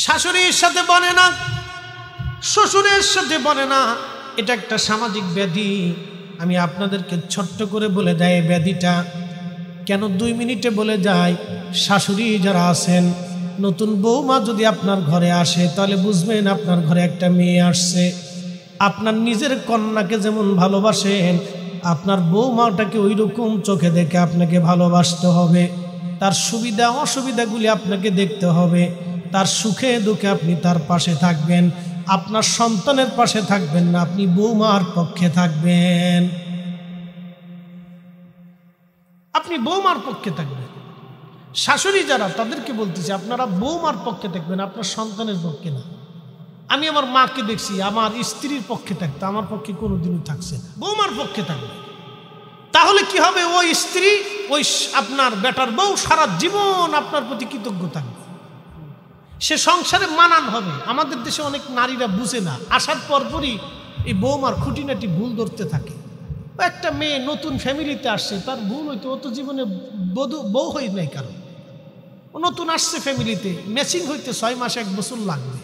শাশুড়ির সাথে বনে না শ্বশুরের সাথে বনে না এটা একটা সামাজিক ব্যাধি আমি আপনাদেরকে ছোট্ট করে বলে দেয় ব্যাধিটা কেন দুই মিনিটে বলে যায় শাশুড়ি যারা আছেন নতুন বৌমা যদি আপনার ঘরে আসে তাহলে বুঝবেন আপনার ঘরে একটা মেয়ে আসছে আপনার নিজের কন্যাকে যেমন ভালোবাসেন আপনার বৌমাটাকে ওই রকম চোখে দেখে আপনাকে ভালোবাসতে হবে তার সুবিধা অসুবিধাগুলি আপনাকে দেখতে হবে তার সুখে দুঃখে আপনি তার পাশে থাকবেন আপনার সন্তানের পাশে থাকবেন না আপনি বৌমার পক্ষে থাকবেন আপনি বৌমার পক্ষে থাকবেন শাশুড়ি যারা তাদেরকে বলতেছি আপনারা বৌমার পক্ষে থাকবেন আপনার সন্তানের পক্ষে না আমি আমার মাকে দেখছি আমার স্ত্রীর পক্ষে থাকতে আমার পক্ষে কোনোদিনও থাকছে না বৌমার পক্ষে থাকবে তাহলে কি হবে ওই স্ত্রী ওই আপনার বেটার বউ সারা জীবন আপনার প্রতি কৃতজ্ঞ থাকবে সে সংসারে মানান হবে আমাদের দেশে অনেক নারীরা বুঝে না আসার পরপরই এই বৌমার খুঁটিনাটি ভুল ধরতে থাকে একটা মেয়ে নতুন ফ্যামিলিতে আসছে তার ভুল হইতো অত জীবনে বধু বউ হই নাই কারণ ও নতুন আসছে ফ্যামিলিতে ম্যাচিং হইতে ছয় মাস এক বছর লাগবে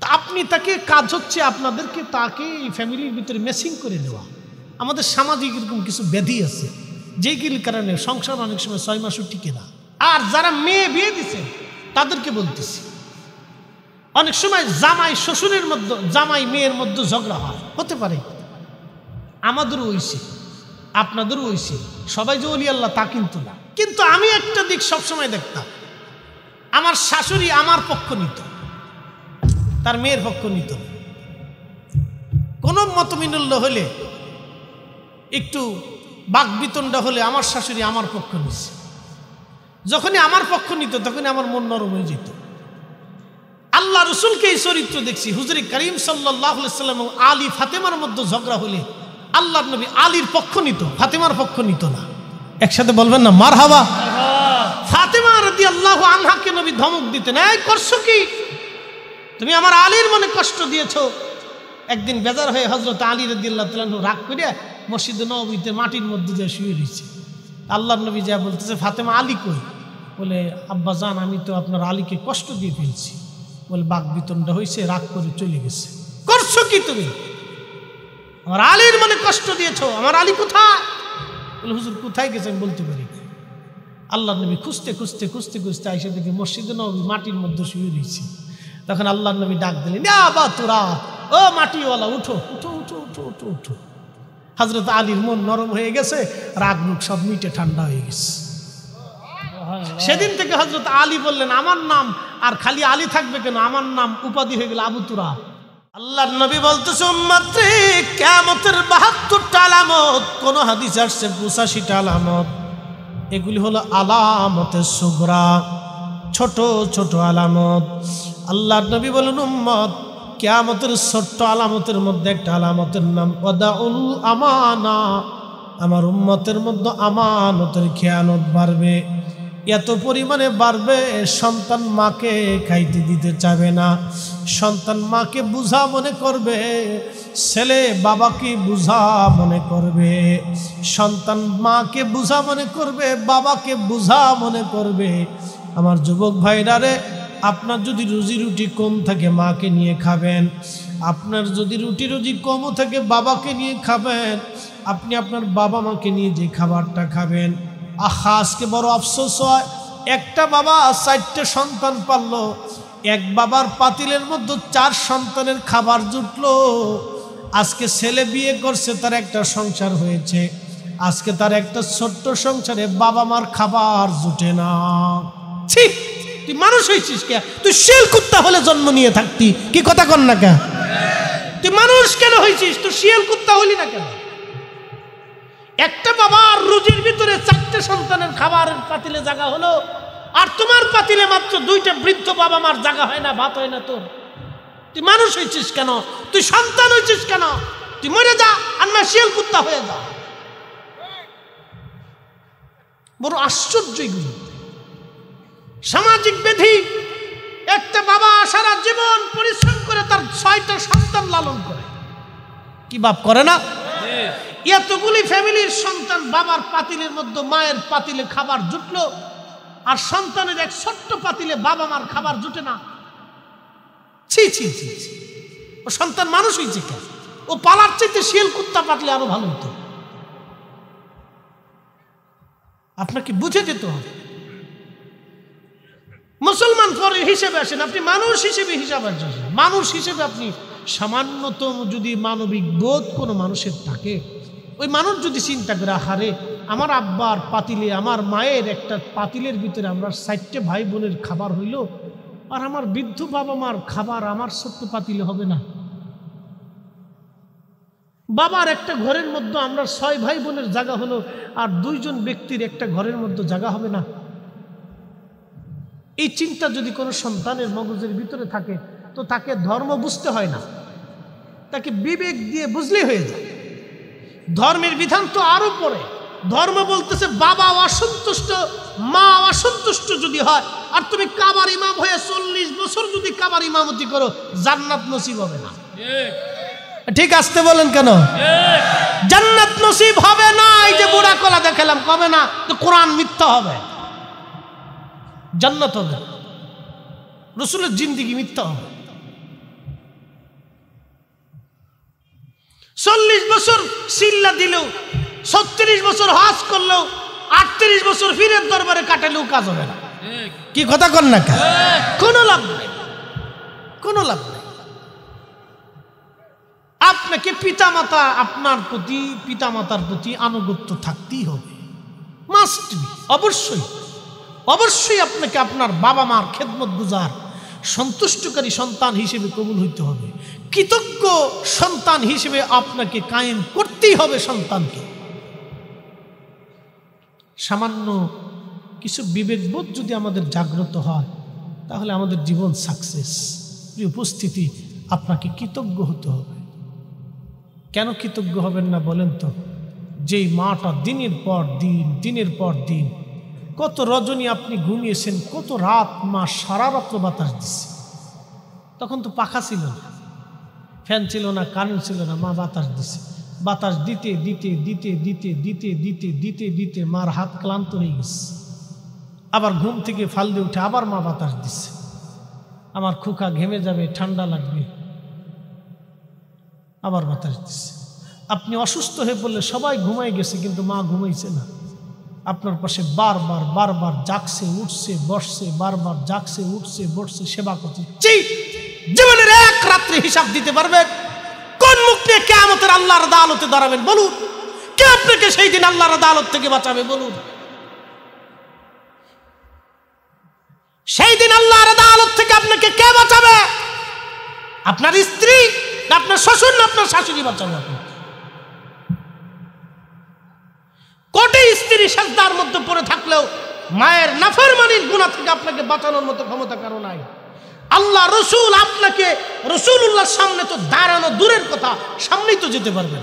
তা আপনি তাকে কাজ হচ্ছে আপনাদেরকে তাকে এই ফ্যামিলির ভিতরে ম্যাচিং করে দেওয়া আমাদের সামাজিক এরকম কিছু ব্যাধি আছে যেগুলির কারণে সংসার অনেক সময় ছয় মাসও টিকে না আর যারা মেয়ে বিয়ে দিছে তাদেরকে বলতেছি অনেক সময় জামাই শ্বশুরের মধ্যে জামাই মেয়ের মধ্যে ঝগড়া হয় হতে পারে আমাদেরও ওইছে আপনাদেরও ওইছে সবাই যে অলি আল্লাহ তা কিন্তু না কিন্তু আমি একটা দিক সবসময় দেখতাম আমার শাশুড়ি আমার পক্ষ নিত তার মেয়ের পক্ষ নিত কোনো মতমিনুল্য হলে একটু বাকবিতণ্ডা হলে আমার শাশুড়ি আমার পক্ষ নিছে যখনই আমার পক্ষ নিত তখনই আমার মন নরম হয়ে যেত আল্লাহ রসুলকে এই চরিত্র দেখছি হুজুরি করিম সাল্লাহাম আলী ফাতেমার মধ্যে ঝগড়া হলে আল্লাহ নবী আলীর পক্ষ নিত ফাতেমার পক্ষ নিত না একসাথে বলবেন না মার হাওয়া ফাতেমা রদি আল্লাহ আনহাকে নবী ধমক দিতেন এই করছো কি তুমি আমার আলীর মনে কষ্ট দিয়েছ একদিন বেজার হয়ে হজরত আলী দি আল্লাহ রাগ করে মসজিদে নবীতে মাটির মধ্যে যে শুয়ে রয়েছে আল্লাহ নবী যা বলতেছে ফাতেমা আলী কই বলে আব্বা জান আমি তো আপনার আলীকে কষ্ট দিয়ে ফেলছি বলে বাক বিতনটা হয়েছে রাগ করে চলে গেছে করছো কি তুমি আমার আলীর মনে কষ্ট দিয়েছ আমার আলী কোথায় বলে হুজুর কোথায় গেছে আমি বলতে পারি আল্লাহ নবী খুঁজতে খুঁজতে খুঁজতে খুঁজতে আইসে দেখি মসজিদ নবী মাটির মধ্যে শুয়ে রয়েছি তখন আল্লাহ নবী ডাক দিলেন বা তোরা ও মাটিওয়ালা উঠো উঠো উঠো উঠো উঠো উঠো হাজরত আলীর মন নরম হয়ে গেছে রাগ মুখ সব মিটে ঠান্ডা হয়ে গেছে সেদিন থেকে হজরত আলী বললেন আমার নাম আর খালি আলী থাকবে কেন আমার নাম উপাধি হয়ে গেল আবু তুরা আল্লাহর নবী বলতেছে মাত্রে কেমতের বাহাত্তরটা আলামত কোন হাদিস আসছে পঁচাশিটা আলামত এগুলি হলো আলামতের সুগরা ছোট ছোট আলামত আল্লাহর নবী বলেন উম্মত কেয়ামতের ছোট্ট আলামতের মধ্যে একটা আলামতের নাম ওদাউল আমানা আমার উম্মতের মধ্যে আমানতের খেয়ানত বাড়বে এত পরিমাণে বাড়বে সন্তান মাকে খাইতে দিতে চাবে না সন্তান মাকে বুঝা মনে করবে ছেলে বাবাকে বুঝা মনে করবে সন্তান মাকে বুঝা মনে করবে বাবাকে বুঝা মনে করবে আমার যুবক রে আপনার যদি রুজি রুটি কম থাকে মাকে নিয়ে খাবেন আপনার যদি রুটি রুজি কমও থাকে বাবাকে নিয়ে খাবেন আপনি আপনার বাবা মাকে নিয়ে যে খাবারটা খাবেন আহা আজকে বড় আফসোস হয় একটা বাবা চারটে সন্তান পারল এক বাবার পাতিলের মধ্যে চার সন্তানের খাবার জুটলো আজকে ছেলে বিয়ে করছে তার একটা সংসার হয়েছে আজকে তার একটা ছোট্ট সংসারে বাবা মার খাবার জুটে না ঠিক তুই মানুষ হয়েছিস কে তুই শিল কুত্তা হলে জন্ম নিয়ে থাকতি কি কথা কর না কে তুই মানুষ কেন হয়েছিস তুই শিয়াল কুত্তা হলি না কেন একটা বাবার রুজির ভিতরে চারটে সন্তানের খাবারের পাতিলে জায়গা হলো আর তোমার পাতিলে মাত্র দুইটা বৃদ্ধ বাবা মার জায়গা হয় না ভাত হয় না তোর তুই মানুষ হয়েছিস কেন তুই সন্তান হয়েছিস কেন তুই মরে যা আর না শিয়াল কুত্তা হয়ে যা বড় আশ্চর্য সামাজিক ব্যাধি একটা বাবা সারা জীবন পরিশ্রম করে তার ছয়টা সন্তান লালন করে কি বাপ করে না এতগুলি ফ্যামিলির সন্তান বাবার পাতিলের মধ্যে মায়ের পাতিলে খাবার জুটলো আর সন্তানের এক ছোট্ট পাতিলে বাবা মার খাবার জুটে না ছি ছি ছি ও সন্তান মানুষ হয়েছে কেন ও পালার চাইতে শিয়াল কুত্তা পাতলে আরো ভালো হতো আপনাকে বুঝে যেতে হবে মুসলমান পরে হিসেবে আসেন আপনি মানুষ হিসেবে হিসাব আসেন মানুষ হিসেবে আপনি সামান্যতম যদি মানবিক বোধ কোনো মানুষের থাকে ওই মানুষ যদি চিন্তা করে হারে আমার আব্বার পাতিলে আমার মায়ের একটা পাতিলের ভিতরে আমরা ষাটটে ভাই বোনের খাবার হইল আর আমার বৃদ্ধ বাবা মার খাবার আমার সত্য পাতিলে হবে না বাবার একটা ঘরের মধ্যে আমরা ছয় ভাই বোনের জায়গা হলো আর দুইজন ব্যক্তির একটা ঘরের মধ্যে জায়গা হবে না এই চিন্তা যদি কোনো সন্তানের মগজের ভিতরে থাকে তো তাকে ধর্ম বুঝতে হয় না তাকে বিবেক দিয়ে বুঝলে হয়ে যায় ধর্মের বিধান তো আরও পরে ধর্ম বলতেছে বাবা অসন্তুষ্ট মা অসন্তুষ্ট যদি হয় আর তুমি কাবার ইমাম হয়ে চল্লিশ বছর যদি কাবার ইমামতি করো জান্নাত নসিব হবে না ঠিক আসতে বলেন কেন জান্নাত নসিব হবে না এই যে বুড়া কলা দেখালাম কবে না তো কোরআন মিথ্যা হবে জান্নাত হবে রসুলের জিন্দিগি মিথ্যা হবে চল্লিশ বছর সিল্লা দিল ছত্রিশ বছর হাস করলো আটত্রিশ বছর ফিরের দরবারে কাটালেও কাজ হবে না কি কথা কর না কোনো লাভ নেই কোনো লাভ নেই আপনাকে পিতামাতা আপনার প্রতি পিতামাতার প্রতি আনুগত্য থাকতেই হবে মাস্ট বি অবশ্যই অবশ্যই আপনাকে আপনার বাবা মার খেদমত গুজার সন্তুষ্টকারী সন্তান হিসেবে কবুল হইতে হবে কৃতজ্ঞ সন্তান হিসেবে আপনাকে কায়েম করতেই হবে সন্তানকে সামান্য কিছু বিবেকবোধ যদি আমাদের জাগ্রত হয় তাহলে আমাদের জীবন সাকসেস উপস্থিতি আপনাকে কৃতজ্ঞ হতে হবে কেন কৃতজ্ঞ হবেন না বলেন তো যেই মাটা দিনের পর দিন দিনের পর দিন কত রজনী আপনি ঘুমিয়েছেন কত রাত মা সারা রাত্র বাতাস দিচ্ছে তখন তো পাখা ছিল না ফ্যান ছিল না কারেন্ট ছিল না মা বাতাস দিছে বাতাস দিতে দিতে দিতে দিতে দিতে দিতে দিতে দিতে মার হাত ক্লান্ত হয়ে গেছে আবার ঘুম থেকে ফাল দিয়ে উঠে আবার মা বাতাস দিছে আমার খুকা ঘেমে যাবে ঠান্ডা লাগবে আবার বাতাস দিছে আপনি অসুস্থ হয়ে পড়লে সবাই ঘুমাই গেছে কিন্তু মা ঘুমাইছে না আপনার পাশে বারবার বারবার জাগছে উঠছে বসছে বারবার জাগছে উঠছে বসছে সেবা করছে এক রাত্রে হিসাব দিতে পারবেন কোন মুখ নিয়ে আমাদের আল্লাহর আদালতে দাঁড়াবেন বলুন কে আপনাকে সেই দিন আল্লাহর আদালত থেকে বাঁচাবে বলুন সেই দিন আল্লাহর আদালত থেকে আপনাকে কে বাঁচাবে আপনার স্ত্রী না আপনার শ্বশুর না আপনার শাশুড়ি বাঁচাবে কোটি স্ত্রী সাজদার মধ্যে পড়ে থাকলেও মায়ের নাফরমানির গুণা থেকে আপনাকে বাঁচানোর মতো ক্ষমতা কারো নাই আল্লাহ রসুল আপনাকে রসুল্লাহর সামনে তো দাঁড়ানো দূরের কথা সামনেই তো যেতে পারবেন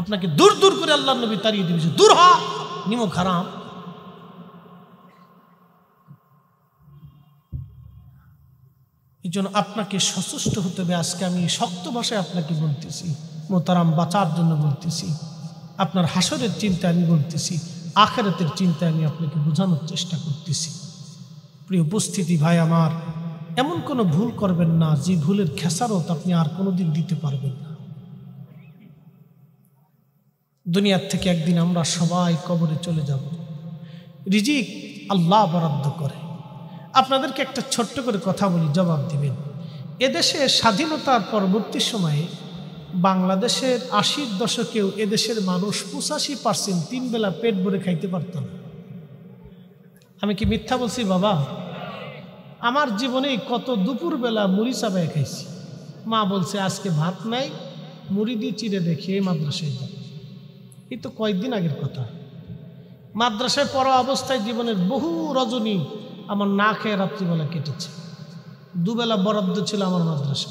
আপনাকে দূর দূর করে আল্লাহ নবী তাড়িয়ে দিয়েছে দূর হ নিম খারাপ এই জন্য আপনাকে সচেষ্ট হতে হবে আজকে আমি শক্ত ভাষায় আপনাকে বলতেছি মোতারাম বাঁচার জন্য বলতেছি আপনার হাসরের চিন্তা আমি বলতেছি আখেরাতের চিন্তা আমি আপনাকে বোঝানোর চেষ্টা করতেছি প্রিয় উপস্থিতি ভাই আমার এমন কোনো ভুল করবেন না যে ভুলের খেসারত আপনি আর কোনোদিন দিতে পারবেন না দুনিয়ার থেকে একদিন আমরা সবাই কবরে চলে যাব রিজিক আল্লাহ বরাদ্দ করে আপনাদেরকে একটা ছোট্ট করে কথা বলি জবাব দিবেন এদেশে স্বাধীনতার পরবর্তী সময়ে বাংলাদেশের আশির দশকেও এদেশের মানুষ পঁচাশি পার্সেন্ট তিন বেলা পেট ভরে খাইতে পারত না আমি কি মিথ্যা বলছি বাবা আমার জীবনে কত দুপুরবেলা মুড়ি চাবায় খাইছি মা বলছে আজকে ভাত নাই মুড়ি দিয়ে চিড়ে দেখি এই মাদ্রাসায় যাই এই তো কয়েকদিন আগের কথা মাদ্রাসায় পড়া অবস্থায় জীবনের বহু রজনী আমার না খেয়ে রাত্রিবেলা কেটেছে দুবেলা বরাদ্দ ছিল আমার মাদ্রাসা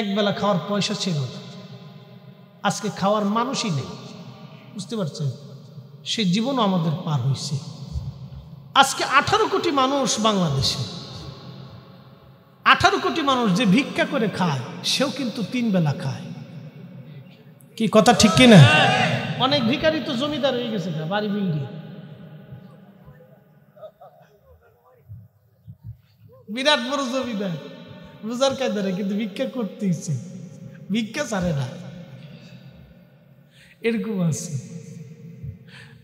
একবেলা খাওয়ার পয়সা ছিল আজকে খাওয়ার মানুষই নেই বুঝতে পারছেন সে জীবনও আমাদের পার হয়েছে আজকে আঠারো কোটি মানুষ বাংলাদেশে আঠারো কোটি মানুষ যে ভিক্ষা করে খায় সেও কিন্তু তিন বেলা খায় কি কথা ঠিক কিনা অনেক ভিকারি তো জমিদার হয়ে গেছে বাড়ি বিল্ডিং বিরাট বড় জমিদার রোজার কায়দারে কিন্তু ভিক্ষা করতে ইচ্ছে ভিক্ষা ছাড়ে না এরকম আছে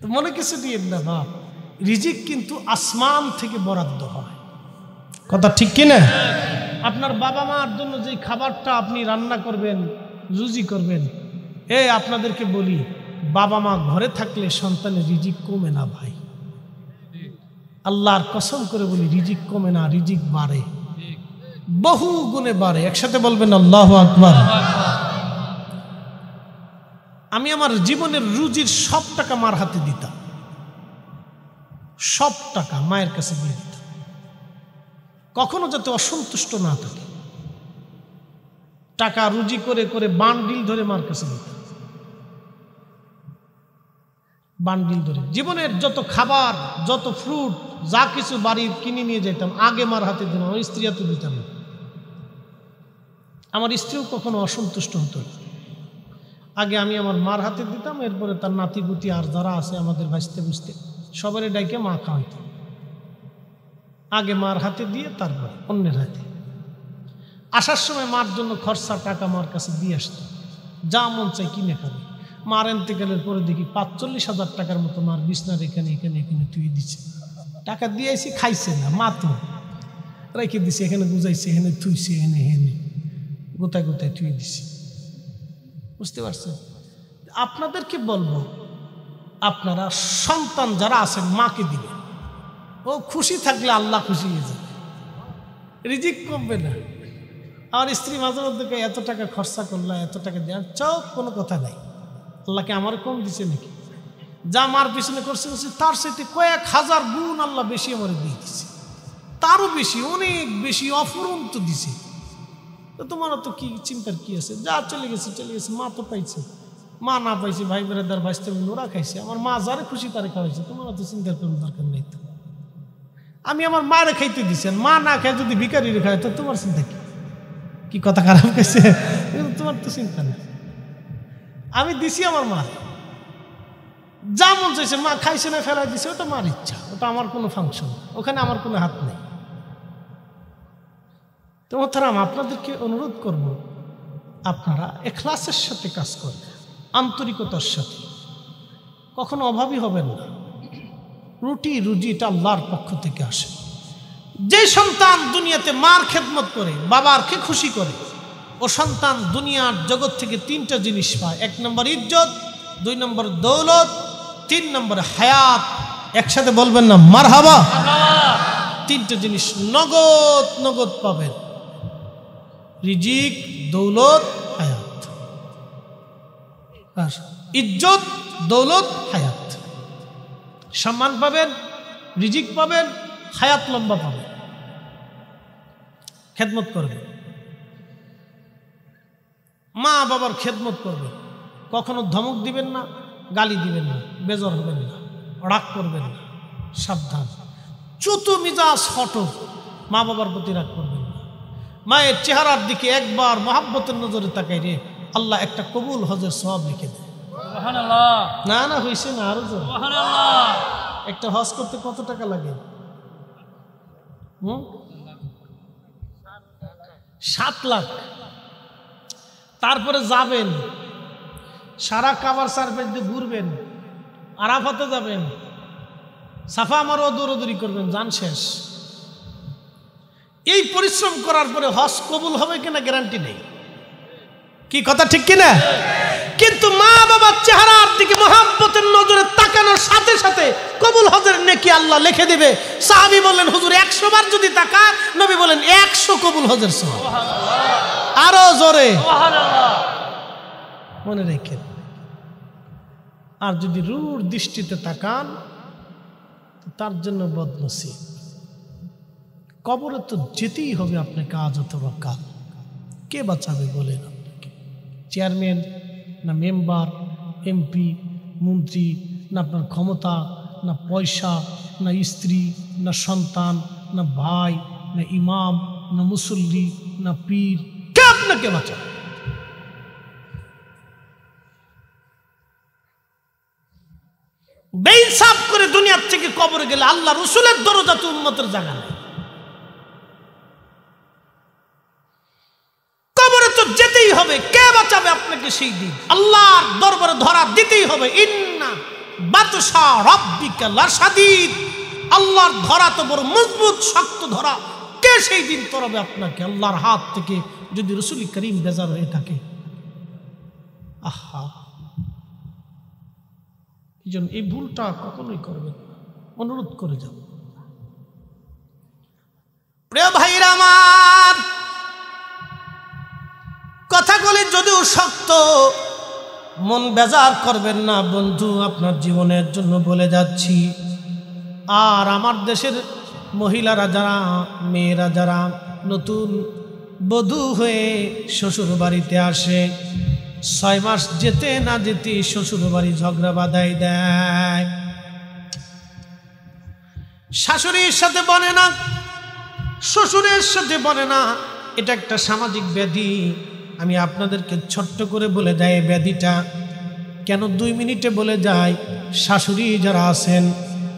তো মনে কিছু দিয়ে না বাপ রিজিক কিন্তু আসমান থেকে বরাদ্দ হয় কথা ঠিক কিনা আপনার বাবা মার জন্য যে খাবারটা আপনি রান্না করবেন রুজি করবেন এ আপনাদেরকে বলি বাবা মা ঘরে থাকলে সন্তানের রিজিক কমে না ভাই আল্লাহর কসম করে বলি রিজিক কমে না রিজিক বাড়ে বহু গুণে বাড়ে একসাথে বলবেন আল্লাহ আকবর আমি আমার জীবনের রুজির সব টাকা মার হাতে দিতাম সব টাকা মায়ের কাছে দিয়ে দিত কখনো যাতে অসন্তুষ্ট না থাকে টাকা রুজি করে করে বান্ডিল ধরে মার কাছে দিত বান্ডিল ধরে জীবনের যত খাবার যত ফ্রুট যা কিছু বাড়ির কিনে নিয়ে যেতাম আগে মার হাতে দিতাম আমার স্ত্রী হাতে দিতাম আমার স্ত্রীও কখনো অসন্তুষ্ট হতো না আগে আমি আমার মার হাতে দিতাম এরপরে তার নাতিপুতি আর যারা আছে আমাদের ভাসতে বুঝতে সবারই ডাইকে মা খাওয়াইতাম আগে মার হাতে দিয়ে তারপর অন্যের হাতে আসার সময় মার জন্য খরচা টাকা মার কাছে দিয়ে আসতো যা মন চাই কিনে খাবে মার এনতে গেলের পরে দেখি পাঁচচল্লিশ হাজার টাকার মতো মার বিছনার এখানে এখানে এখানে তুই দিছে টাকা দিয়েছি খাইছে না মা তো রেখে দিছে এখানে বুঝাইছে এখানে থুইছে এখানে হেনে গোতায় গোতায় থুয়ে দিছে বুঝতে পারছেন আপনাদেরকে বলবো আপনারা সন্তান যারা আছেন মাকে দিবেন ও খুশি থাকলে আল্লাহ খুশি হয়ে যাবে রিজিক কমবে না আমার স্ত্রী মাঝে মধ্যে এত টাকা খরচা করলো এত টাকা দেওয়ার চাও কোনো কথা নাই আল্লাহকে আমার কম দিছে নাকি যা মার পিছনে করছে করছে তার সাথে কয়েক হাজার গুণ আল্লাহ বেশি আমার দিয়ে দিছে তারও বেশি অনেক বেশি অফুরন্ত দিছে তো তোমারও তো কি চিন্তার কি আছে যা চলে গেছে চলে গেছে মা তো পাইছে মা না পাইছে ভাই বেড়াদার ভাইস্তে ওরা খাইছে আমার মা যারে খুশি তারে খাওয়াইছে তোমার তো চিন্তার কোনো দরকার নেই তো আমি আমার রে খাইতে দিচ্ছেন মা না খায় যদি ভিকারি খায় তো তোমার চিন্তা কি কি কথা খারাপ গেছে তোমার তো চিন্তা নেই আমি দিছি আমার মা যা মন চাইছে মা খাইছে না ফেলাই দিছে ওটা মার ইচ্ছা ওটা আমার কোনো ফাংশন ওখানে আমার কোনো হাত নেই তো মোহতারাম আপনাদেরকে অনুরোধ করব আপনারা এখলাসের সাথে কাজ করবেন আন্তরিকতার সাথে কখনো অভাবী হবেন না রুটি রুজিটা আল্লাহর পক্ষ থেকে আসে যে সন্তান দুনিয়াতে মার খেদমত করে বাবার কে খুশি করে ও সন্তান দুনিয়ার জগৎ থেকে তিনটা জিনিস পায় এক নম্বর ইজ্জত দুই নম্বর দৌলত তিন নম্বর হায়াত একসাথে বলবেন না মার হাবা তিনটা জিনিস নগদ নগদ পাবেন রিজিক দৌলত হায়াত আর ইজ্জত দৌলত হায়াত সম্মান পাবেন রিজিক পাবেন হায়াত লম্বা পাবেন খেদমত করবেন মা বাবার খেদমত করবেন কখনো ধমক দিবেন না গালি দিবেন না বেজর হবেন না রাগ করবেন না সাবধান চতুর্মিজাজ মিজাজ হট মা বাবার প্রতি রাগ করবেন মায়ের চেহারার দিকে একবার মহাব্বতের নজরে তাকাই রে আল্লাহ একটা কবুল হজের সব লিখে দেয় না না হয়েছে না আরো একটা হজ করতে কত টাকা লাগে সাত লাখ তারপরে যাবেন সারা কাবার সার্ভে দিয়ে ঘুরবেন আরাফাতে যাবেন সাফা আমারও দৌড়দৌড়ি করবেন যান শেষ এই পরিশ্রম করার পরে হজ কবুল হবে কিনা গ্যারান্টি নেই কি কথা ঠিক কিনা কিন্তু মা বাবার চেহারার দিকে মহাব্বতের নজরে তাকানোর সাথে সাথে কবুল হজের নেকি আল্লাহ লিখে দিবে সাহাবি বললেন হুজুর একশো বার যদি তাকা নবী বলেন একশো কবুল হজের সহ আরো জোরে মনে রেখে আর যদি রূঢ় দৃষ্টিতে তাকান তার জন্য বদনসিব কবরে তো যেতেই হবে আপনাকে আজ অথবা কাল কে বাঁচাবে বলেন আপনাকে চেয়ারম্যান না মেম্বার এমপি মন্ত্রী না আপনার ক্ষমতা না পয়সা না স্ত্রী না সন্তান না ভাই না ইমাম না মুসল্লি না পীর কে আপনাকে বাঁচাবে বেইনসাফ করে দুনিয়ার থেকে কবরে গেলে আল্লাহ রসুলের দরজা তো উন্মতের জায়গা নেই যেতেই হবে কে বাঁচাবে আপনাকে সেই দিন আল্লাহর দরবারে ধরা দিতেই হবে ইন্না বাতসা রব্বিকা আল্লাহর ধরা তো বড় মজবুত শক্ত ধরা কে সেই দিন তরবে আপনাকে আল্লাহর হাত থেকে যদি রসুল করিম বেজার হয়ে থাকে আহা এই জন্য এই ভুলটা কখনোই করবেন অনুরোধ করে যাব প্রিয় ভাইরা কথাগুলি যদিও শক্ত মন বেজার করবেন না বন্ধু আপনার জীবনের জন্য বলে যাচ্ছি আর আমার দেশের মহিলারা যারা মেয়েরা যারা নতুন বধূ হয়ে শ্বশুর বাড়িতে আসে ছয় মাস যেতে না যেতে শ্বশুর বাড়ি ঝগড়া বাধাই দেয় শাশুড়ির সাথে বনে না শ্বশুরের সাথে বনে না এটা একটা সামাজিক ব্যাধি আমি আপনাদেরকে ছোট্ট করে বলে যাই ব্যাধিটা কেন দুই মিনিটে বলে যায় শাশুড়ি যারা আছেন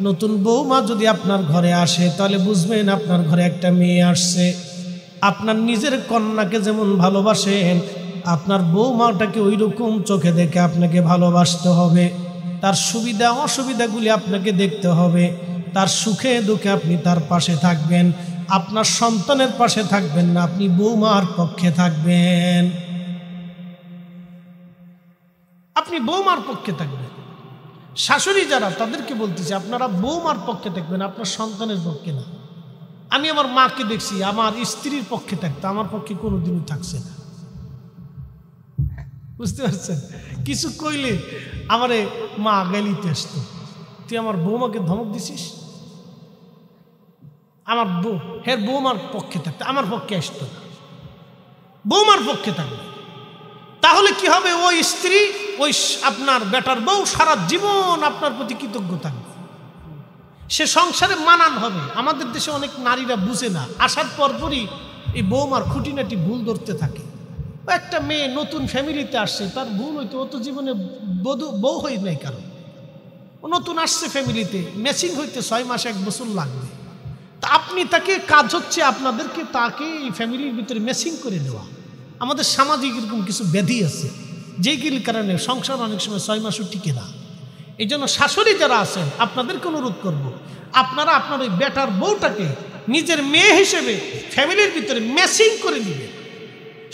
নতুন বৌমা যদি আপনার ঘরে আসে তাহলে বুঝবেন আপনার ঘরে একটা মেয়ে আসছে আপনার নিজের কন্যাকে যেমন ভালোবাসেন আপনার বৌমাটাকে ওই রকম চোখে দেখে আপনাকে ভালোবাসতে হবে তার সুবিধা অসুবিধাগুলি আপনাকে দেখতে হবে তার সুখে দুঃখে আপনি তার পাশে থাকবেন আপনার সন্তানের পাশে থাকবেন না আপনি বৌমার পক্ষে থাকবেন আপনি বৌমার পক্ষে থাকবেন শাশুড়ি যারা তাদেরকে বলতেছি আপনারা বৌমার পক্ষে থাকবেন আপনার সন্তানের পক্ষে না আমি আমার মাকে দেখছি আমার স্ত্রীর পক্ষে থাকতো আমার পক্ষে কোনোদিনও থাকছে না বুঝতে পারছেন কিছু কইলে আমারে মা গালিতে আসতো তুই আমার বৌমাকে ধমক দিছিস আমার বউ হের বৌমার পক্ষে থাকতো আমার পক্ষে আসতো না বৌমার পক্ষে থাকবে তাহলে কি হবে ওই স্ত্রী ওই আপনার বেটার বউ সারা জীবন আপনার প্রতি কৃতজ্ঞ থাকবে সে সংসারে মানান হবে আমাদের দেশে অনেক নারীরা বুঝে না আসার পরপরই এই বৌমার খুঁটিনাটি ভুল ধরতে থাকে একটা মেয়ে নতুন ফ্যামিলিতে আসছে তার ভুল হইতো অত জীবনে বধু বউ হই নাই কারণ নতুন আসছে ফ্যামিলিতে ম্যাচিং হইতে ছয় মাস এক বছর লাগবে আপনি তাকে কাজ হচ্ছে আপনাদেরকে তাকে এই ফ্যামিলির ভিতরে মেসিং করে দেওয়া আমাদের সামাজিক এরকম কিছু ব্যাধি আছে যেগুলির কারণে সংসার অনেক সময় ছয় মাসও টিকে না এই জন্য শাশুড়ি যারা আছেন আপনাদেরকে অনুরোধ করব। আপনারা আপনার ওই বেটার বউটাকে নিজের মেয়ে হিসেবে ফ্যামিলির ভিতরে মেসিং করে নেবেন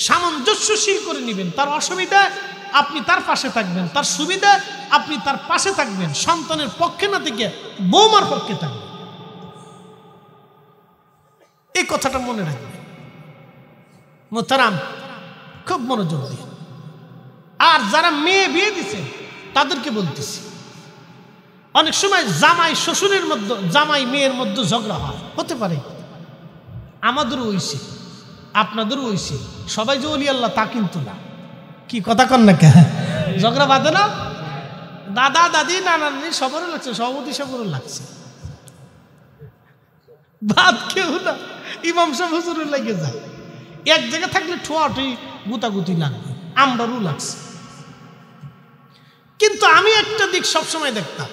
সামঞ্জস্যশীল করে নেবেন তার অসুবিধা আপনি তার পাশে থাকবেন তার সুবিধা আপনি তার পাশে থাকবেন সন্তানের পক্ষে না থেকে বৌমার পক্ষে থাকবেন এই কথাটা মনে রাখবে মোতারাম খুব মনোযোগ দিয়ে আর যারা মেয়ে বিয়ে দিছে তাদেরকে বলতেছি অনেক সময় জামাই শ্বশুরের মধ্যে জামাই মেয়ের মধ্যে ঝগড়া হয় হতে পারে আমাদেরও হইছে আপনাদেরও হইছে সবাই যে আল্লাহ তা কিন্তু না কি কথা কন না কে ঝগড়া বাঁধে না দাদা দাদি নানা নানি সবারও লাগছে সভাপতি সবারও লাগছে ভাত কেউ না ইমাম সাহেব হুজুরের লেগে যায় এক জায়গায় থাকলে ঠোয়াটি গুতাগুতি লাগবে রু লাগছে কিন্তু আমি একটা দিক সবসময় দেখতাম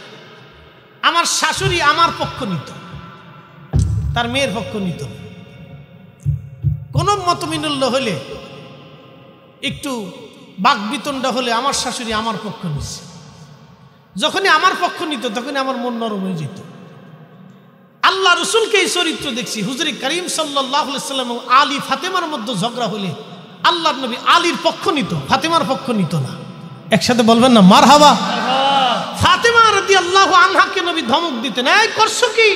আমার শাশুড়ি আমার পক্ষ নিত তার মেয়ের পক্ষ নিত কোনো মতমিনুল্য হলে একটু বাক বাকবিতণ্ডা হলে আমার শাশুড়ি আমার পক্ষ নিচ্ছে যখনই আমার পক্ষ নিত তখনই আমার মন নরম হয়ে যেত আল্লাহ রসুলকে এই চরিত্র দেখছি হুজুরি করিম সাল্লাহ সাল্লাম আলী ফাতেমার মধ্যে ঝগড়া হলে আল্লাহ নবী আলীর পক্ষ নিত ফাতেমার পক্ষ নিত না একসাথে বলবেন না মার হাবা ফাতেমা আল্লাহ নবী ধমক দিতেন এই কি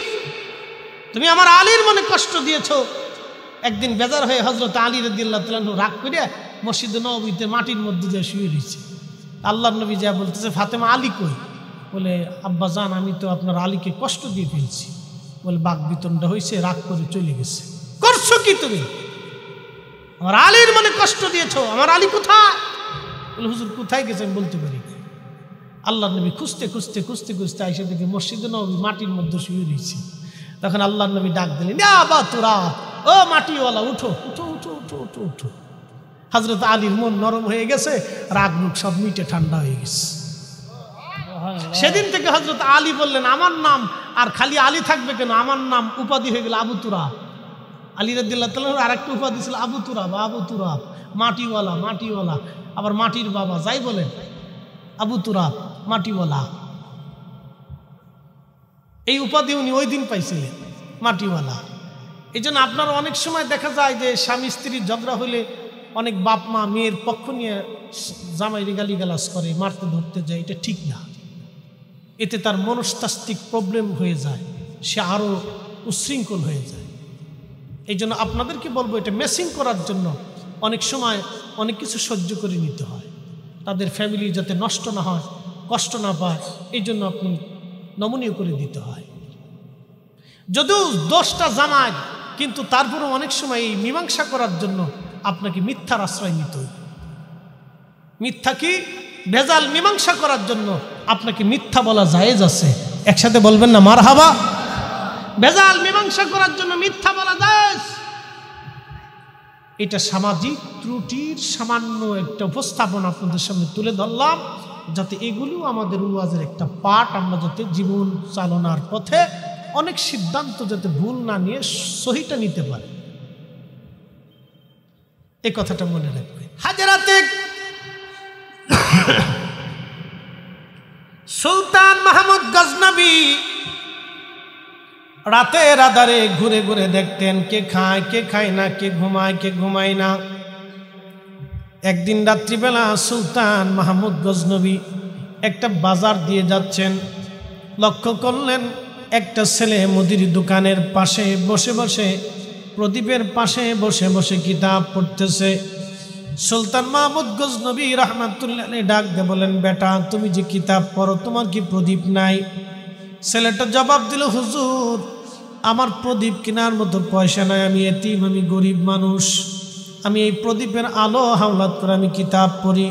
তুমি আমার মনে কষ্ট একদিন বেজার হয়ে হজরত রাগ মাটির মধ্যে যা শুয়ে যা বলতেছে ফাতেমা আলী কই বলে আব্বাজান আমি তো আপনার আলীকে কষ্ট দিয়ে ফেলছি বলে বাঘ বিতণ্ডা হয়েছে রাগ করে চলে গেছে করছো কি তুমি আমার আলীর মানে কষ্ট দিয়েছ আমার আলী কোথায় বলে হুজুর কোথায় গেছে আমি বলতে পারি আল্লাহ নবী খুঁজতে খুঁজতে খুঁজতে খুঁজতে আইসে দেখি মসজিদে নবী মাটির মধ্যে শুয়ে রয়েছে তখন আল্লাহ নবী ডাক দিলেন বা তোরা ও মাটিওয়ালা উঠো উঠো উঠো উঠো উঠো উঠো হাজরত আলীর মন নরম হয়ে গেছে রাগ মুখ সব মিটে ঠান্ডা হয়ে গেছে সেদিন থেকে হজরত আলী বললেন আমার নাম আর খালি আলী থাকবে কেন আমার নাম উপাধি হয়ে গেল আবু তুরা আলী রদুল্লাহ তাল আর একটা উপাধি ছিল আবু বা আবু তুরাব মাটিওয়ালা মাটিওয়ালা আবার মাটির বাবা যাই বলেন আবু তুরাব মাটিওয়ালা এই উপাধি উনি ওই দিন পাইছিলেন মাটিওয়ালা এই জন্য আপনার অনেক সময় দেখা যায় যে স্বামী স্ত্রীর ঝগড়া হলে অনেক বাপ মা মেয়ের পক্ষ নিয়ে জামাই গালাস করে মারতে ধরতে যায় এটা ঠিক না এতে তার মনস্তাত্ত্বিক প্রবলেম হয়ে যায় সে আরও উশৃঙ্খল হয়ে যায় এই জন্য আপনাদেরকে বলবো এটা মেসিং করার জন্য অনেক সময় অনেক কিছু সহ্য করে নিতে হয় তাদের ফ্যামিলি যাতে নষ্ট না হয় কষ্ট না পায় এই জন্য আপনি নমনীয় করে দিতে হয় যদিও দোষটা জানায় কিন্তু তারপরে অনেক সময় এই মীমাংসা করার জন্য আপনাকে মিথ্যার আশ্রয় নিতে মিথ্যা কি ভেজাল মীমাংসা করার জন্য আপনাকে মিথ্যা বলা জায়েজ আছে একসাথে বলবেন না মার হাবা বেজাল মীমাংসা করার জন্য মিথ্যা বলা জায়েজ এটা সামাজিক ত্রুটির সামান্য একটা উপস্থাপন আপনাদের সামনে তুলে ধরলাম যাতে এগুলো আমাদের রুয়াজের একটা পাঠ আমরা যাতে জীবন চালনার পথে অনেক সিদ্ধান্ত যাতে ভুল না নিয়ে সহিটা নিতে পারে এই কথাটা মনে রাখবে হাজারাতে সুলতান মাহমুদ গজনবী রাতের আধারে ঘুরে ঘুরে দেখতেন কে খায় কে খায় না কে ঘুমায় কে ঘুমায় না একদিন রাত্রিবেলা সুলতান মাহমুদ গজনবী একটা বাজার দিয়ে যাচ্ছেন লক্ষ্য করলেন একটা ছেলে মুদির দোকানের পাশে বসে বসে প্রদীপের পাশে বসে বসে কিতাব পড়তেছে সুলতান মাহমুদ গজনবী রহমাতুল্লাহ ডাক দে বলেন বেটা তুমি যে কিতাব পড়ো তোমার কি প্রদীপ নাই ছেলেটা জবাব দিল হুজুর আমার প্রদীপ কেনার মতো পয়সা নাই আমি এতিম আমি গরিব মানুষ আমি এই প্রদীপের আলো হাওলাত করে আমি কিতাব পড়ি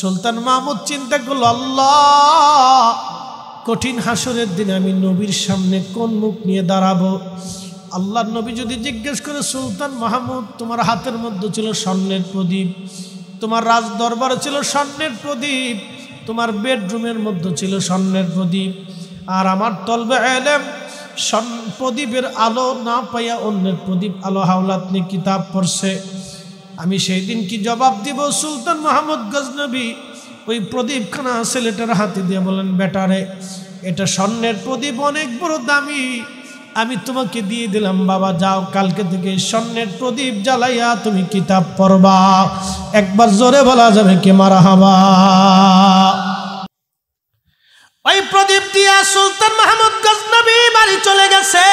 সুলতান মাহমুদ চিন্তা করল আল্লাহ কঠিন হাসরের দিন আমি নবীর সামনে কোন মুখ নিয়ে দাঁড়াবো আল্লাহ নবী যদি জিজ্ঞেস করে সুলতান মাহমুদ তোমার হাতের মধ্যে ছিল স্বর্ণের প্রদীপ তোমার রাজ দরবারে ছিল স্বর্ণের প্রদীপ তোমার বেডরুমের মধ্যে ছিল স্বর্ণের প্রদীপ আর আমার তলবে এলেম প্রদীপের আলো না পাইয়া অন্যের প্রদীপ আলো হাওলাত নিয়ে কিতাব পড়ছে আমি সেই দিন কি জবাব দিব সুলতান মাহমুদ গজনবী ওই প্রদীপখানা ছেলেটার হাতে দিয়ে বলেন বেটারে এটা স্বর্ণের প্রদীপ অনেক বড় দামি আমি তোমাকে দিয়ে দিলাম বাবা যাও কালকে থেকে স্বর্ণের প্রদীপ জ্বালাইয়া তুমি কিতাব পড়বা একবার জোরে বলা যাবে কে মারা হাবা ওই প্রদীপ দিয়া সুলতান মাহমুদ গজনবী বাড়ি চলে গেছে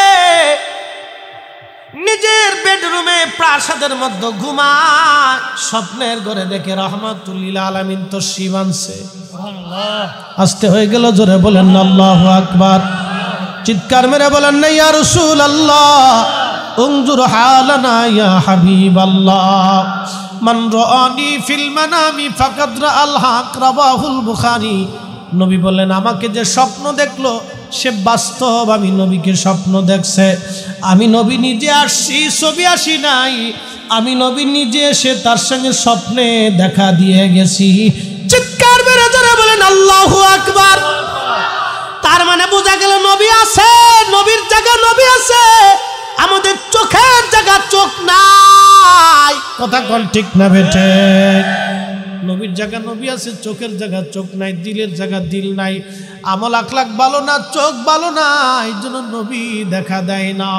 নিজের বেডরুমে প্রাসাদের মধ্যে ঘুমায় স্বপ্নের ঘরে দেখে রহমাতুল্লিল আলমিন তো শিব আনছে আসতে হয়ে গেল জোরে বলেন আল্লাহ আকবার চিৎকার মেরে বলেন নাই আর রসুল আল্লাহ উংজুর হালানা ইয়া হাবিব আল্লাহ من رآني في المنام فقد নবী বলেন আমাকে যে স্বপ্ন দেখলো সে বাস্তব আমি নবীকে স্বপ্ন দেখছে আমি নবী নিজে আসছি ছবি আসি নাই আমি নবী নিজে এসে তার সঙ্গে স্বপ্নে দেখা দিয়ে গেছি চিৎকার বেড়ে ধরে বলেন আল্লাহ আকবার তার মানে বোঝা গেল নবী আছে নবীর জায়গা নবী আছে আমাদের চোখের জায়গা চোখ নাই কথা কন ঠিক না বেঠে নবীর জায়গা নবী আছে চোখের জায়গা চোখ নাই দিলের জায়গা দিল নাই আমল আখলাক ভালো না চোখ ভালো না এই জন্য নবী দেখা দেয় না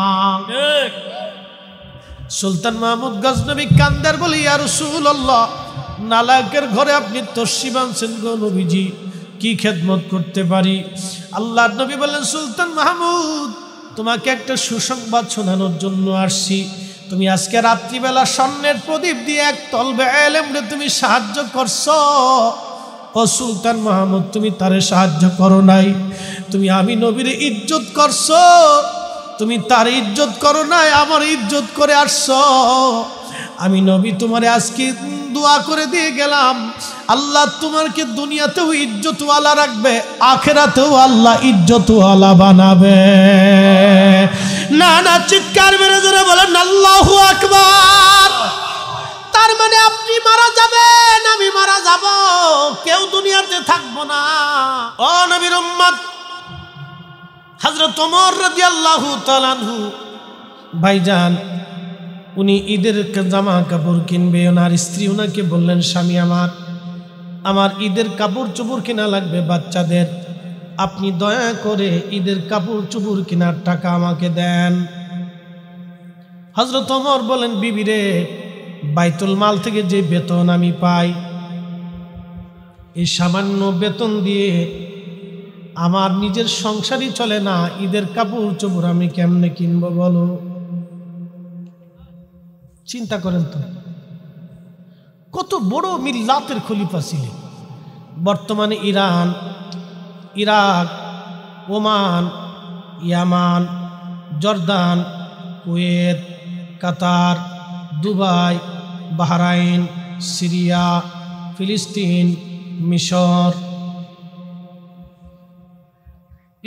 সুলতান মাহমুদ গজনবী কান্দার বলি আর সুল্লাহ নালাকের ঘরে আপনি তস্যি সেন গো নবীজি কি খেদমত করতে পারি আল্লাহ নবী বললেন সুলতান মাহমুদ তোমাকে একটা সুসংবাদ শোনানোর জন্য আসছি তুমি আজকে রাত্রিবেলা স্বর্ণের প্রদীপ দিয়ে এক তলবে এলেমরে তুমি সাহায্য করছো ও সুলতান মাহমুদ তুমি তারে সাহায্য করো নাই তুমি আমি নবীর ইজ্জত করছো তুমি তার ইজ্জত করো নাই আমার ইজ্জত করে আসছো আমি নবী তোমারে আজকে দোয়া করে দিয়ে গেলাম আল্লাহ তোমারকে দুনিয়াতেও ইজ্জতওয়ালা রাখবে আখেরাতেও আল্লাহ ইজ্জতওয়ালা বানাবে না না চিৎকার মেরে ধরে বলেন আল্লাহু আকবর তার মানে আপনি মারা যাবেন আমি মারা যাব কেউ দুনিয়াতে থাকবো না ও নবীর হাজরত হযরত ওমর রাদিয়াল্লাহু ভাইজান উনি ঈদের জামা কাপড় কিনবে ওনার স্ত্রী ওনাকে বললেন স্বামী আমার আমার ঈদের কাপড় চোপড় কেনা লাগবে বাচ্চাদের আপনি দয়া করে ঈদের কাপড় চোপড় কেনার টাকা আমাকে দেন হজরত অমর বলেন বিবিরে বাইতুল মাল থেকে যে বেতন আমি পাই এই সামান্য বেতন দিয়ে আমার নিজের সংসারই চলে না ঈদের কাপড় চোপড় আমি কেমনে কিনবো বলো চিন্তা করেন তো কত বড় মিল্লাতের খলিফা ছিল বর্তমানে ইরান ইরাক ওমান ইয়ামান Jordan Kuwait Qatar Dubai Bahrain Syria ফিলিস্তিন মিশর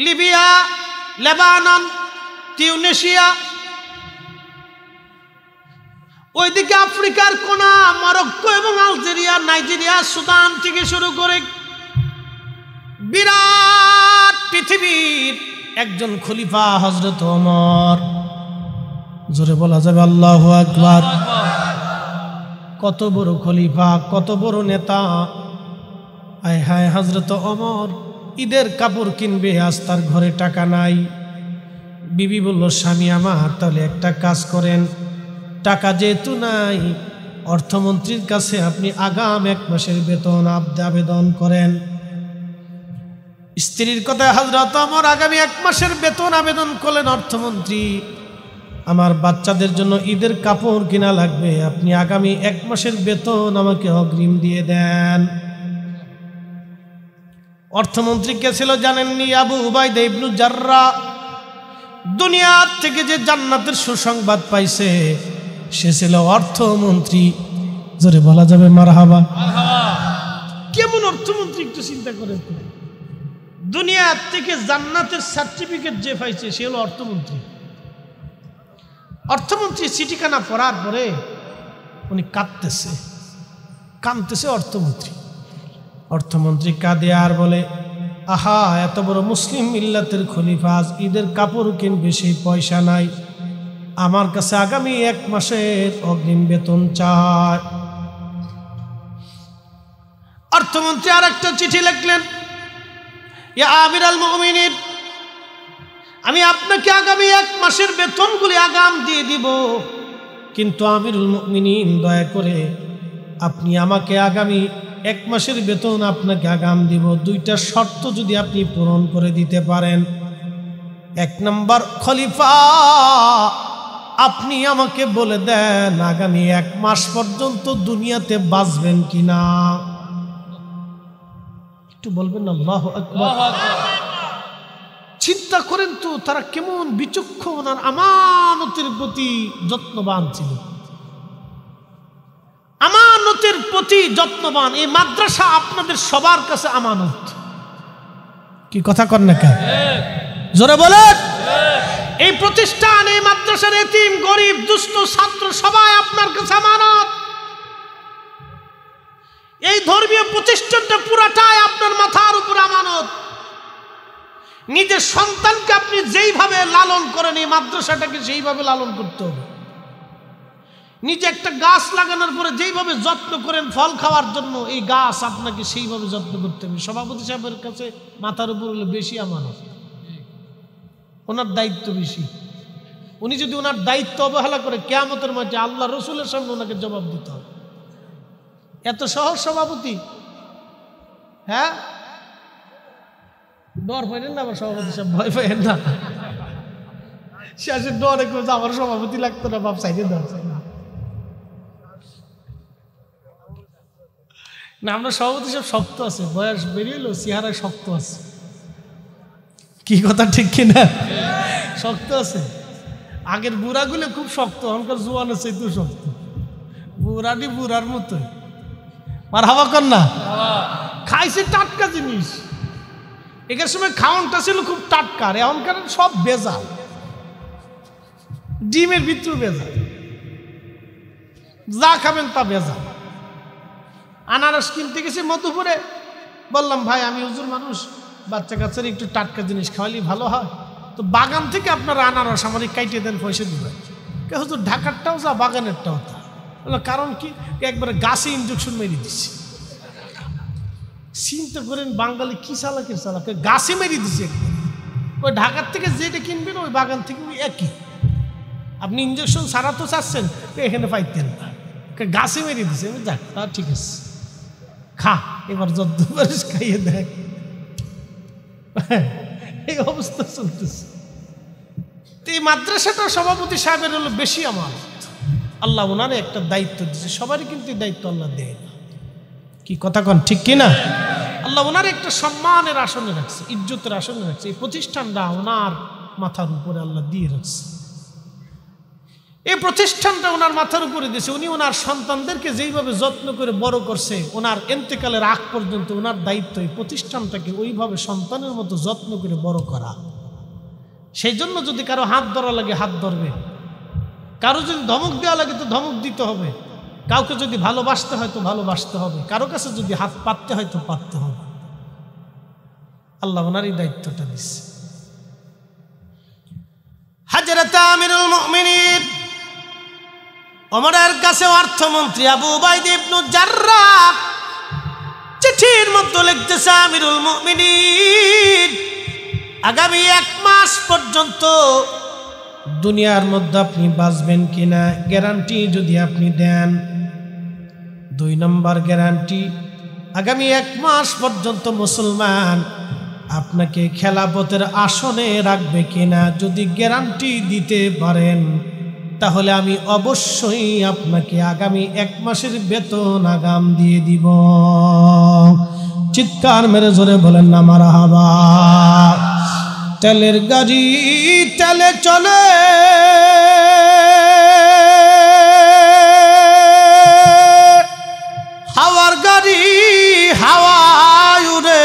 লিবিয়া লেবানন টিউনেশিয়া ওইদিকে আফ্রিকার কোনা মরক্কো এবং আলজেরিয়া নাইজেরিয়া সুদান থেকে শুরু করে বিরাট পৃথিবীর একজন খলিফা হজরত অমর জোরে বলা যাবে আল্লাহ আকবার কত বড় খলিফা কত বড় নেতা আয় হায় হজরত অমর ঈদের কাপড় কিনবে আজ তার ঘরে টাকা নাই বিবি বলল স্বামী আমার তাহলে একটা কাজ করেন টাকা যেহেতু নাই অর্থমন্ত্রীর কাছে আপনি আগাম এক মাসের বেতন আবেদন করেন স্ত্রীর কথায় হাজরত আমার আগামী এক মাসের বেতন আবেদন করলেন অর্থমন্ত্রী আমার বাচ্চাদের জন্য ঈদের কাপড় কিনা লাগবে আপনি আগামী এক মাসের বেতন আমাকে অগ্রিম দিয়ে দেন অর্থমন্ত্রী কে ছিল জানেননি আবু উবাইদা ইবনু জাররা দুনিয়ার থেকে যে জান্নাতের সুসংবাদ পাইছে সে ছিল অর্থমন্ত্রী জোরে বলা যাবে মারহাবা কেমন অর্থমন্ত্রী একটু চিন্তা করে দুনিয়া থেকে জান্নাতের সার্টিফিকেট যে পাইছে সে হলো অর্থমন্ত্রী অর্থমন্ত্রী চিঠিখানা পড়ার পরে উনি কাঁদতেছে কাঁদতেছে অর্থমন্ত্রী অর্থমন্ত্রী কাঁদে আর বলে আহা এত বড় মুসলিম মিল্লাতের খলিফাজ ঈদের কাপড় কিনবে সেই পয়সা নাই আমার কাছে আগামী এক মাসের অগ্রিম বেতন চায় অর্থমন্ত্রী আর একটা চিঠি লিখলেন আমির আল আমি আপনাকে আগামী এক মাসের বেতনগুলি আগাম দিয়ে দিব কিন্তু আমিরুল মমিনীন দয়া করে আপনি আমাকে আগামী এক মাসের বেতন আপনাকে আগাম দিব দুইটা শর্ত যদি আপনি পূরণ করে দিতে পারেন এক নম্বর খলিফা আপনি আমাকে বলে দেন আগামী এক মাস পর্যন্ত দুনিয়াতে বাঁচবেন কিনা একটু বলবেন আল্লাহ চিন্তা করেন তো তারা কেমন বিচক্ষণ আর আমানতের প্রতি যত্নবান ছিল আমানতের প্রতি যত্নবান এই মাদ্রাসা আপনাদের সবার কাছে আমানত কি কথা কর না কেন জোরে বলেন এই প্রতিষ্ঠান এই মাদ্রাসার এতিম গরিব দুষ্ট ছাত্র সবাই আপনার কাছে মানত এই ধর্মীয় প্রতিষ্ঠানটা পুরাটাই আপনার মাথার উপর আমানত নিজের সন্তানকে আপনি যেইভাবে লালন করেন এই মাদ্রাসাটাকে সেইভাবে লালন করতে হবে নিজে একটা গাছ লাগানোর পরে যেইভাবে যত্ন করেন ফল খাওয়ার জন্য এই গাছ আপনাকে সেইভাবে যত্ন করতে হবে সভাপতি সাহেবের কাছে মাথার উপর হলে বেশি আমানত ওনার দায়িত্ব বেশি উনি যদি ওনার দায়িত্ব অবহেলা করে কেয়ামতের মাঝে আল্লাহ রসুলের সামনে ওনাকে জবাব দিতে হবে এত সহজ সভাপতি হ্যাঁ ডর পাইলেন না আমার সভাপতি সাহেব ভয় পাইলেন না সে ডরে কেউ আমার সভাপতি লাগতো না বাপ সাইডে ডর না আমরা সভাপতি সব শক্ত আছে বয়স বেরিয়ে এলো চেহারায় শক্ত আছে কি কথা ঠিক কিনা শক্ত আছে আগের বুড়াগুলো খুব শক্ত অনকার জোয়ান আছে তো শক্ত বুড়াটি বুড়ার মতো মার হাওয়া কর না খাইছে টাটকা জিনিস একের সময় খাওয়ানটা ছিল খুব টাটকার এখনকার সব বেজাল ডিমের ভিতর বেজাল যা খাবেন তা বেজাল আনারস কিনতে গেছি মধুপুরে বললাম ভাই আমি হুজুর মানুষ বাচ্চা কাচ্চার একটু টাটকা জিনিস খাওয়ালি ভালো হয় তো বাগান থেকে আপনারা আনারস আমার কাইটে দেন পয়সা দিবেন কেউ তো ঢাকারটাও যা বাগানেরটাও তা কারণ কি একবারে গাছে ইঞ্জেকশন মেরে দিচ্ছে চিন্তা করেন বাঙালি কী চালাকের চালাকে গাছে মেরে দিচ্ছে ওই ঢাকার থেকে যেটা কিনবেন ওই বাগান থেকে ওই একই আপনি ইঞ্জেকশন সারা তো চাচ্ছেন এখানে পাইতেন না গাছে মেরে দিছে যাক তা ঠিক আছে খা এবার যদ্দ খাইয়ে দেখ এই অবস্থা চলতেছে এই মাদ্রাসাটা সভাপতি সাহেবের হলো বেশি আমার আল্লাহ ওনারে একটা দায়িত্ব দিচ্ছে সবারই কিন্তু এই দায়িত্ব আল্লাহ দেয় না কি কথা কন ঠিক কি না আল্লাহ ওনার একটা সম্মানের আসনে রাখছে ইজ্জতের আসনে রাখছে এই প্রতিষ্ঠানটা ওনার মাথার উপরে আল্লাহ দিয়ে রাখছে এই প্রতিষ্ঠানটা ওনার মাথার উপরে দিয়েছে উনি ওনার সন্তানদেরকে যেইভাবে যত্ন করে বড় করছে ওনার এন্তেকালের আগ পর্যন্ত ওনার দায়িত্ব এই প্রতিষ্ঠানটাকে ওইভাবে সন্তানের মতো যত্ন করে বড় করা সেই জন্য যদি কারো হাত ধরা লাগে হাত ধরবে কারো যদি ধমক দেওয়া লাগে তো ধমক দিতে হবে কাউকে যদি ভালোবাসতে হয় তো ভালোবাসতে হবে কারো কাছে যদি হাত পাততে হয় তো পাততে হবে আল্লাহ ওনার এই দায়িত্বটা দিচ্ছে হাজারাত আমিরুল মুমিনিন অমরের কাছে অর্থমন্ত্রী আবু বাইদিবনু জাররা চিঠির মধ্যে লিখতেছে আমিরুল মুমিনিন আগামী এক মাস পর্যন্ত দুনিয়ার মধ্যে আপনি বাঁচবেন কিনা গ্যারান্টি যদি আপনি দেন দুই নম্বর গ্যারান্টি আগামী এক মাস পর্যন্ত মুসলমান আপনাকে খেলাপথের আসনে রাখবে কিনা যদি গ্যারান্টি দিতে পারেন তাহলে আমি অবশ্যই আপনাকে আগামী এক মাসের বেতন আগাম দিয়ে দিব চিৎকার মেরে জোরে বলেন না মারা হাবা তেলের গাড়ি তেলে চলে হাওয়ার গাড়ি হাওয়া উড়ে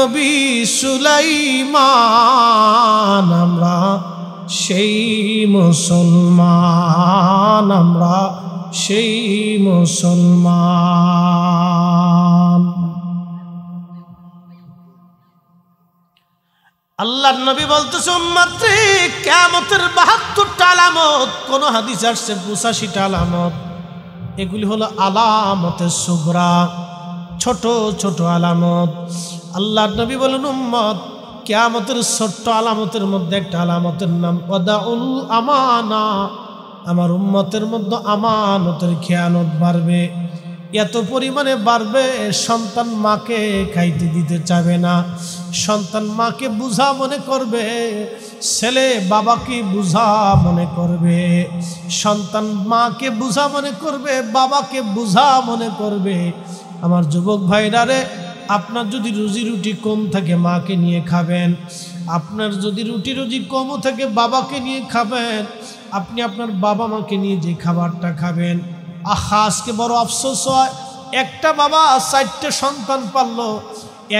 নবী সুলাইমান আমরা সেই মুসলমান আমরা সেই মুসলমান আল্লাহর নবী বলতেছে মাত্রে কেমতের বাহাত্তরটা আলামত কোন হাদিস আসছে পঁচাশিটা আলামত এগুলি হলো আলামতের সুগরা ছোট ছোট আলামত আল্লাহর নবী বলেন উম্মত কেয়ামতের ছোট্ট আলামতের মধ্যে একটা আলামতের নাম ওদাউল আমানা আমার উম্মতের মধ্যে আমানতের খেয়ানত বাড়বে এত পরিমাণে বাড়বে সন্তান মাকে খাইতে দিতে চাবে না সন্তান মাকে বুঝা মনে করবে ছেলে বাবাকে বুঝা মনে করবে সন্তান মাকে বুঝা মনে করবে বাবাকে বুঝা মনে করবে আমার যুবক রে আপনার যদি রুজি রুটি কম থাকে মাকে নিয়ে খাবেন আপনার যদি রুটি রুজি কমও থাকে বাবাকে নিয়ে খাবেন আপনি আপনার বাবা মাকে নিয়ে যে খাবারটা খাবেন আহা আজকে বড় আফসোস হয় একটা বাবা চারটে সন্তান পাললো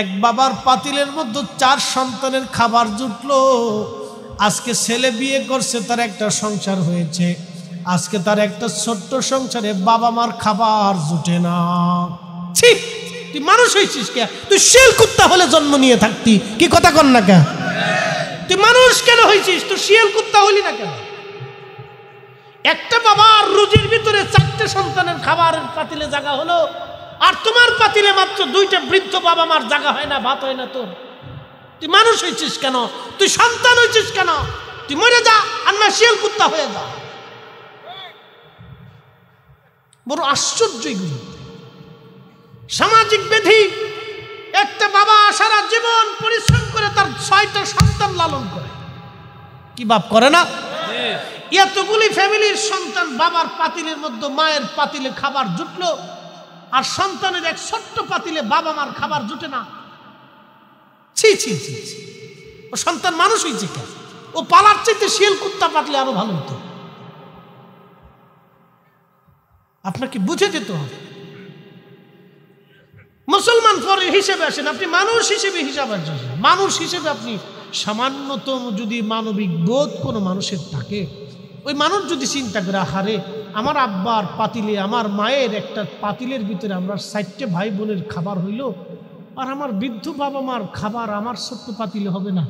এক বাবার পাতিলের মধ্যে চার সন্তানের খাবার জুটল আজকে ছেলে বিয়ে করছে তার একটা সংসার হয়েছে আজকে তার একটা ছোট্ট সংসারে বাবা মার খাবার জুটে না ছি তুই মানুষ হয়েছিস কে তুই শিয়াল কুত্তা হলে জন্ম নিয়ে থাকতি কি কথা কর না কে তুই মানুষ কেন হয়েছিস তুই শিয়াল কুত্তা হলি না কেন একটা বাবার রুজির ভিতরে চারটে সন্তানের খাবারের পাতিলে জায়গা হলো আর তোমার পাতিলে মাত্র দুইটা বৃদ্ধ বাবা মার জায়গা হয় না ভাত হয় না তোর তুই মানুষ হয়েছিস কেন তুই সন্তান হয়েছিস কেন তুই মরে যা আর না শিয়াল কুত্তা হয়ে যা বড় আশ্চর্য এগুলো সামাজিক ব্যাধি একটা বাবা সারা জীবন পরিশ্রম করে তার ছয়টা সন্তান লালন করে কি বাপ করে না এতগুলি ফ্যামিলির সন্তান বাবার পাতিলের মধ্যে মায়ের পাতিলে খাবার জুটলো আর সন্তানের এক ছোট্ট পাতিলে বাবা মার খাবার জুটে না ছি ছি ছি ও সন্তান মানুষই চিকা ও পালার চাইতে শিয়াল কুত্তা পাতলে আরো ভালো হতো আপনাকে বুঝে যেতে হবে মুসলমান পরে হিসেবে আসেন আপনি মানুষ হিসেবে হিসাব আসেন মানুষ হিসেবে আপনি সামান্যতম যদি মানবিক বোধ কোনো মানুষের থাকে ওই মানুষ যদি চিন্তা করে হারে আমার আব্বার পাতিলে আমার মায়ের একটা পাতিলের ভিতরে আমরা সাইটটে ভাই বোনের খাবার হইল আর আমার বৃদ্ধ বাবা মার খাবার আমার সত্য পাতিলে হবে না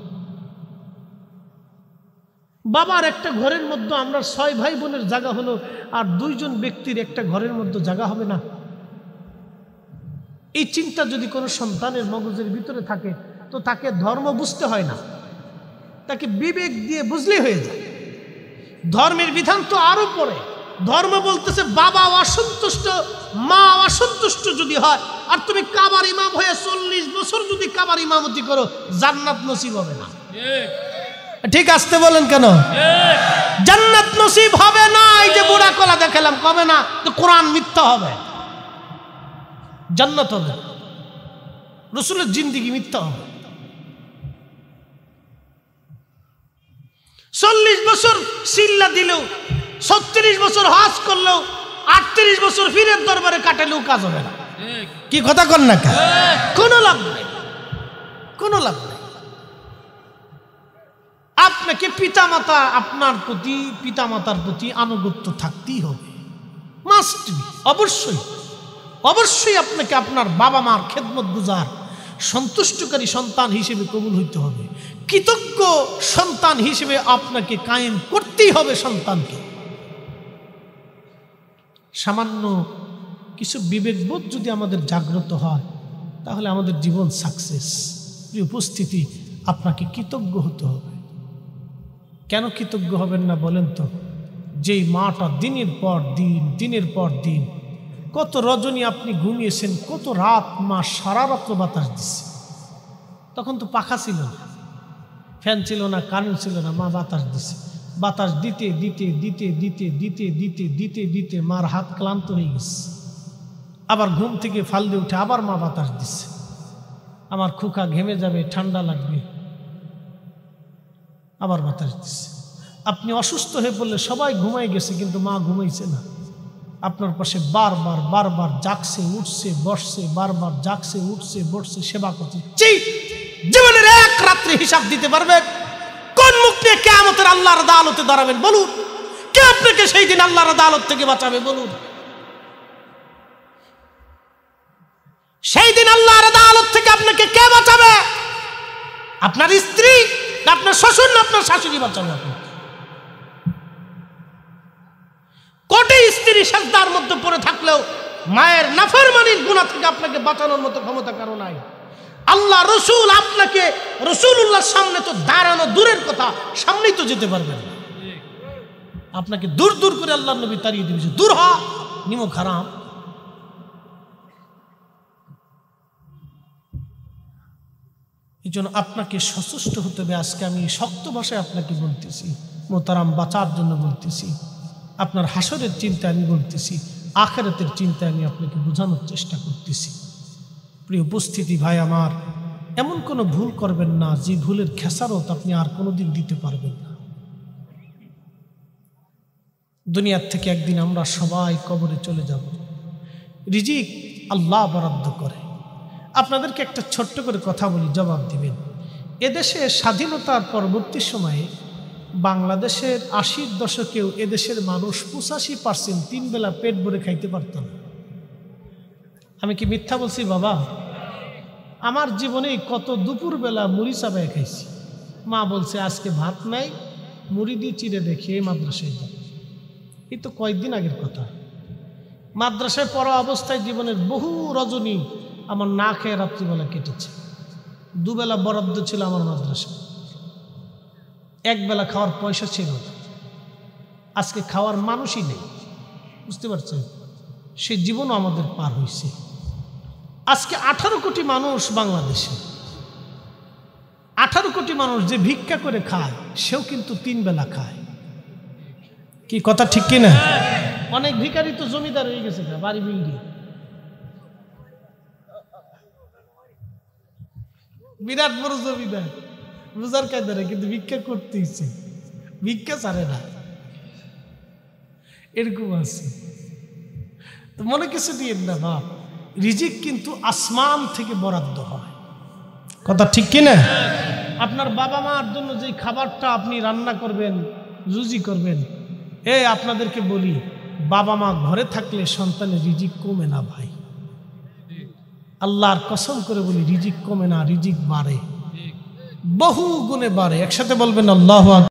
বাবার একটা ঘরের মধ্যে আমরা ছয় ভাই বোনের জায়গা হলো আর দুইজন ব্যক্তির একটা ঘরের মধ্যে জায়গা হবে না এই চিন্তা যদি কোনো সন্তানের মগজের ভিতরে থাকে তো তাকে ধর্ম বুঝতে হয় না তাকে বিবেক দিয়ে বুঝলে হয়ে যায় ধর্মের বিধান তো আরও পরে ধর্ম বলতেছে বাবা অসন্তুষ্ট মা অসন্তুষ্ট যদি হয় আর তুমি কাবার ইমাম হয়ে চল্লিশ বছর যদি কাবার ইমামতি করো জান্নাত নসিব হবে না ঠিক আসতে বলেন কেন জান্নাত নসিব হবে না এই যে বুড়া কলা দেখালাম কবে না তো কোরআন মিথ্যা হবে জান্নাত হবে রসুলের জিন্দিগি মিথ্যা হবে চল্লিশ বছর সিল্লা দিলেও ছত্রিশ বছর হাস করলেও আটত্রিশ বছর ফিরের দরবারে কাটালেও কাজ হবে না কি কথা কর না কোনো লাভ নেই কোনো লাভ নেই আপনাকে পিতামাতা আপনার প্রতি পিতামাতার প্রতি আনুগত্য থাকতেই হবে মাস্ট বি অবশ্যই অবশ্যই আপনাকে আপনার বাবা মার খেদমত গুজার সন্তুষ্টকারী সন্তান হিসেবে কবুল হইতে হবে কৃতজ্ঞ সন্তান হিসেবে আপনাকে কায়েম করতেই হবে সন্তানকে সামান্য কিছু বিবেকবোধ যদি আমাদের জাগ্রত হয় তাহলে আমাদের জীবন সাকসেস উপস্থিতি আপনাকে কৃতজ্ঞ হতে হবে কেন কৃতজ্ঞ হবেন না বলেন তো যেই মাটা দিনের পর দিন দিনের পর দিন কত রজনী আপনি ঘুমিয়েছেন কত রাত মাস সারা রাত্র বাতাস দিচ্ছে তখন তো পাখা ছিল না ফ্যান ছিল না কারেন্ট ছিল না মা বাতাস দিছে বাতাস দিতে দিতে দিতে দিতে দিতে দিতে দিতে দিতে মার হাত ক্লান্ত হয়ে গেছে আবার ঘুম থেকে ফাল দিয়ে উঠে আবার মা বাতাস দিছে আমার খুকা ঘেমে যাবে ঠান্ডা লাগবে আবার বাতাস দিছে আপনি অসুস্থ হয়ে পড়লে সবাই ঘুমাই গেছে কিন্তু মা ঘুমাইছে না আপনার পাশে বারবার বারবার জাগছে উঠছে বসছে বারবার জাগছে উঠছে বসছে সেবা করছে জীবনের এক রাত্রে হিসাব দিতে পারবেন কোন মুখ নিয়ে কেমতের আল্লাহর আদালতে দাঁড়াবেন বলুন কে আপনাকে সেই দিন আল্লাহর আদালত থেকে বাঁচাবে বলুন সেই দিন আল্লাহর আদালত থেকে আপনাকে কে বাঁচাবে আপনার স্ত্রী আপনার শ্বশুর না আপনার শাশুড়ি বাঁচাবে আপনাকে কোটি স্ত্রী সাজদার মধ্যে পড়ে থাকলেও মায়ের নাফরমানির গুণা থেকে আপনাকে বাঁচানোর মতো ক্ষমতা কারো নাই আল্লাহ রসুল আপনাকে রসুল্লাহর সামনে তো দাঁড়ানো দূরের কথা সামনেই তো যেতে পারবেন আপনাকে দূর দূর করে আল্লাহ নবী তাড়িয়ে দিয়েছে দূর হ নিম খারাপ এই জন্য আপনাকে সচেষ্ট হতে হবে আজকে আমি শক্ত ভাষায় আপনাকে বলতেছি মোতারাম বাঁচার জন্য বলতেছি আপনার হাসরের চিন্তা আমি বলতেছি আখেরাতের চিন্তা আমি আপনাকে বোঝানোর চেষ্টা করতেছি প্রিয় উপস্থিতি ভাই আমার এমন কোনো ভুল করবেন না যে ভুলের খেসারত আপনি আর কোনো দিন দিতে পারবেন না দুনিয়ার থেকে একদিন আমরা সবাই কবরে চলে যাব রিজিক আল্লাহ বরাদ্দ করে আপনাদেরকে একটা ছোট্ট করে কথা বলি জবাব দিবেন এদেশে স্বাধীনতার পরবর্তী সময়ে বাংলাদেশের আশির দশকেও এদেশের মানুষ পঁচাশি পার্সেন্ট তিন বেলা পেট ভরে খাইতে পারত না আমি কি মিথ্যা বলছি বাবা আমার জীবনে কত দুপুরবেলা মুড়ি চাপায় খাইছি মা বলছে আজকে ভাত নাই মুড়ি দিয়ে চিড়ে দেখি এই মাদ্রাসায় এই তো কয়েকদিন আগের কথা মাদ্রাসায় পড়া অবস্থায় জীবনের বহু রজনী আমার না খেয়ে রাত্রিবেলা কেটেছে দুবেলা বরাদ্দ ছিল আমার মাদ্রাসায় একবেলা খাওয়ার পয়সা ছিল আজকে খাওয়ার মানুষই নেই বুঝতে পারছেন সে জীবনও আমাদের পার হয়েছে আজকে আঠারো কোটি মানুষ বাংলাদেশে আঠারো কোটি মানুষ যে ভিক্ষা করে খায় সেও কিন্তু তিন বেলা খায় কি কথা ঠিক কিনা অনেক ভিকারি তো জমিদার হয়ে গেছে বাড়ি বিল্ডিং বিরাট বড় জমিদার রোজার কায়দারে কিন্তু ভিক্ষা করতে ইচ্ছে ভিক্ষা ছাড়ে না এরকম আছে তো মনে কিছু দিয়ে না বাপ রিজিক কিন্তু আসমান থেকে বরাদ্দ হয় কথা ঠিক কিনা আপনার বাবা মার জন্য যে খাবারটা আপনি রান্না করবেন রুজি করবেন এ আপনাদেরকে বলি বাবা মা ঘরে থাকলে সন্তানের রিজিক কমে না ভাই আল্লাহর কসম করে বলি রিজিক কমে না রিজিক বাড়ে বহু গুণে বাড়ে একসাথে বলবেন আল্লাহ